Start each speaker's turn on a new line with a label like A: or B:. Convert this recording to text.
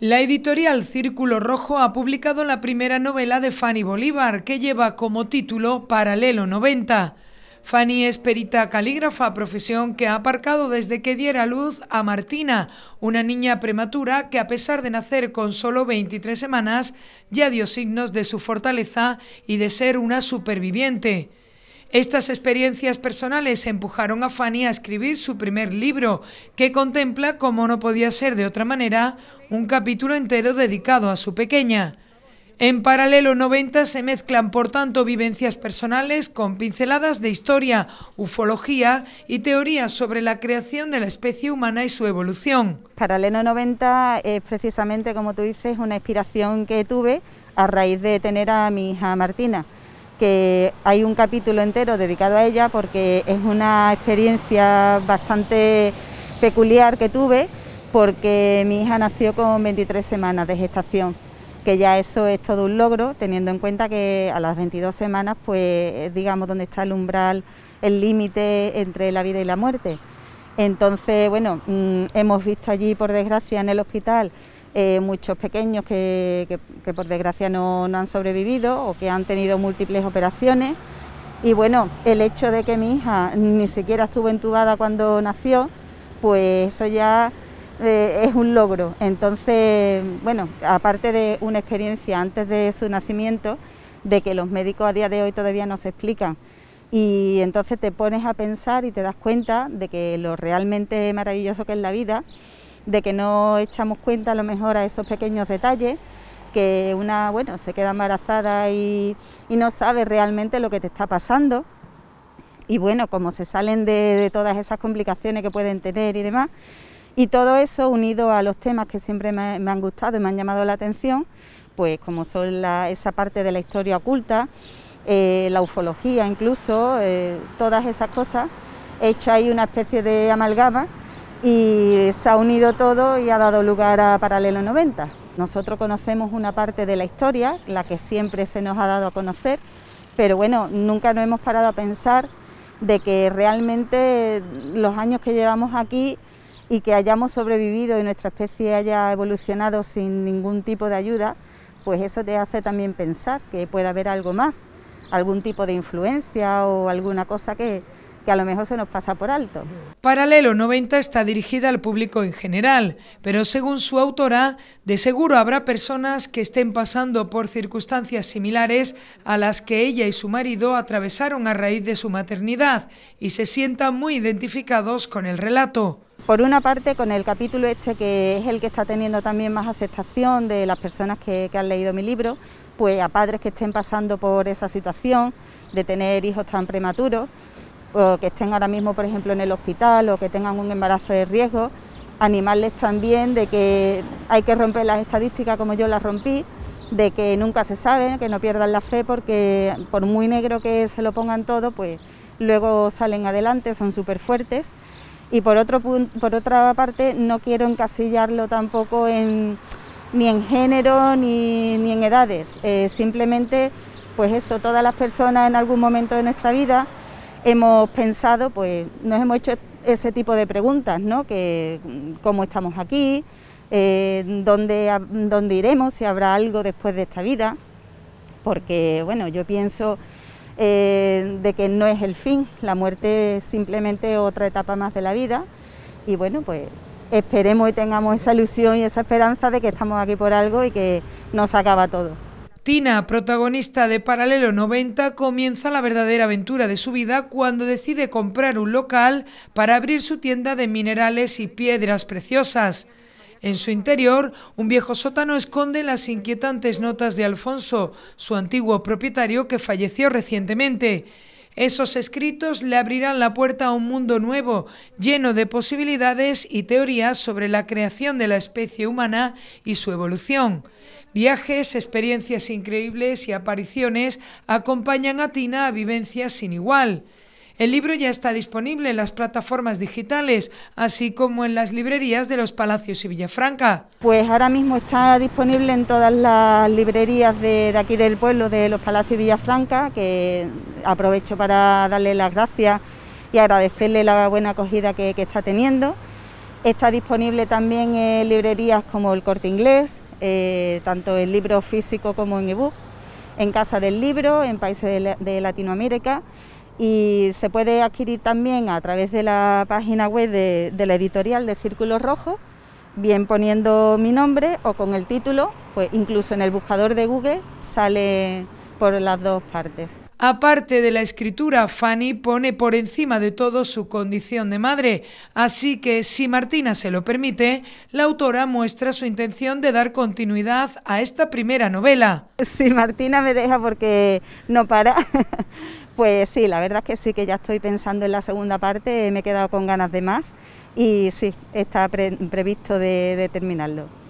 A: La editorial Círculo Rojo ha publicado la primera novela de Fanny Bolívar, que lleva como título Paralelo 90. Fanny es perita calígrafa, profesión que ha aparcado desde que diera luz a Martina, una niña prematura que a pesar de nacer con solo 23 semanas, ya dio signos de su fortaleza y de ser una superviviente. Estas experiencias personales empujaron a Fanny a escribir su primer libro, que contempla, como no podía ser de otra manera, un capítulo entero dedicado a su pequeña. En paralelo 90 se mezclan, por tanto, vivencias personales con pinceladas de historia, ufología y teorías sobre la creación de la especie humana y su evolución.
B: Paralelo 90 es precisamente, como tú dices, una inspiración que tuve a raíz de tener a mi hija Martina que hay un capítulo entero dedicado a ella porque es una experiencia bastante peculiar que tuve porque mi hija nació con 23 semanas de gestación, que ya eso es todo un logro, teniendo en cuenta que a las 22 semanas, pues eh, digamos donde está el umbral, el límite entre la vida y la muerte. Entonces, bueno, mm, hemos visto allí, por desgracia, en el hospital, eh, muchos pequeños que, que, por desgracia no, han sobrevivido o que han tenido múltiples operaciones. Y bueno, el hecho de que mi hija ni siquiera estuvo entubada cuando nació, pues eso ya eh, es un logro. Entonces, bueno, aparte de una experiencia antes de su nacimiento, de que los médicos a día de hoy todavía no se explican. Y entonces te pones a pensar y te das cuenta de que lo realmente maravilloso que es la vida de que no echamos cuenta a lo mejor a esos pequeños detalles que una bueno se queda embarazada y, y no sabe realmente lo que te está pasando y bueno como se salen de, todas esas complicaciones que pueden tener y demás y todo eso unido a los temas que siempre me, han gustado y me han llamado la atención pues como son esa parte de la historia oculta eh, la ufología incluso eh, todas esas cosas he hecho ahí una especie de amalgama y se ha unido todo y ha dado lugar a Paralelo 90. Nosotros conocemos una parte de la historia, la que siempre se nos ha dado a conocer, pero bueno, nunca nos hemos parado a pensar de que realmente los años que llevamos aquí y que hayamos sobrevivido y nuestra especie haya evolucionado sin ningún tipo de ayuda, pues eso te hace también pensar que puede haber algo más, algún tipo de influencia o alguna cosa que, que a lo mejor se nos pasa por alto.
A: Paralelo 90 está dirigida al público en general, pero según su autora, de seguro habrá personas que estén pasando por circunstancias similares a las que ella y su marido atravesaron a raíz de su maternidad y se sientan muy identificados con el relato
B: por una parte con el capítulo este que es el que está teniendo también más aceptación de las personas que, han leído mi libro, pues a padres que estén pasando por esa situación de tener hijos tan prematuros o que estén ahora mismo, por ejemplo, en el hospital o que tengan un embarazo de riesgo, animarles también de que hay que romper las estadísticas como yo las rompí, de que nunca se sabe, que no pierdan la fe porque por muy negro que se lo pongan todo, pues luego salen adelante, son súper fuertes. Y por, otro, por otra parte, no quiero encasillarlo tampoco en, ni en género ni, ni en edades, eh, simplemente pues eso, todas las personas en algún momento de nuestra vida hemos pensado, pues nos hemos hecho ese tipo de preguntas, ¿no? Que cómo estamos aquí, eh, ¿dónde, iremos, si habrá algo después de esta vida, porque bueno, yo pienso eh, de que no es el fin, la muerte es simplemente otra etapa más de la vida y bueno, pues esperemos y tengamos esa ilusión y esa esperanza de que estamos aquí por algo y que nos acaba todo.
A: Tina, protagonista de Paralelo 90, comienza la verdadera aventura de su vida cuando decide comprar un local para abrir su tienda de minerales y piedras preciosas. En su interior, un viejo sótano esconde las inquietantes notas de Alfonso, su antiguo propietario que falleció recientemente. Esos escritos le abrirán la puerta a un mundo nuevo, lleno de posibilidades y teorías sobre la creación de la especie humana y su evolución. Viajes, experiencias increíbles y apariciones acompañan a Tina a vivencias sin igual. El libro ya está disponible en las plataformas digitales, así como en las librerías de los Palacios y Villafranca. Pues ahora mismo
B: está disponible en todas las librerías de, aquí del pueblo, de los Palacios y Villafranca, que aprovecho para darle las gracias y agradecerle la buena acogida que, está teniendo. Está disponible también en librerías como el Corte Inglés, eh, tanto en libro físico como en ebook, en Casa del Libro, en países de Latinoamérica y se puede adquirir también a través de la página web de, la editorial de Círculo Rojo, bien poniendo mi nombre o con el título, pues incluso en el buscador de Google sale por las dos
A: partes. Aparte de la escritura, Fanny pone por encima de todo su condición de madre, así que si Martina se lo permite, la autora muestra su intención de dar continuidad a esta primera novela.
B: Si Martina me deja porque no para, pues sí, la verdad es que sí que ya estoy pensando en la segunda parte, me he quedado con ganas de más y sí, está previsto de terminarlo.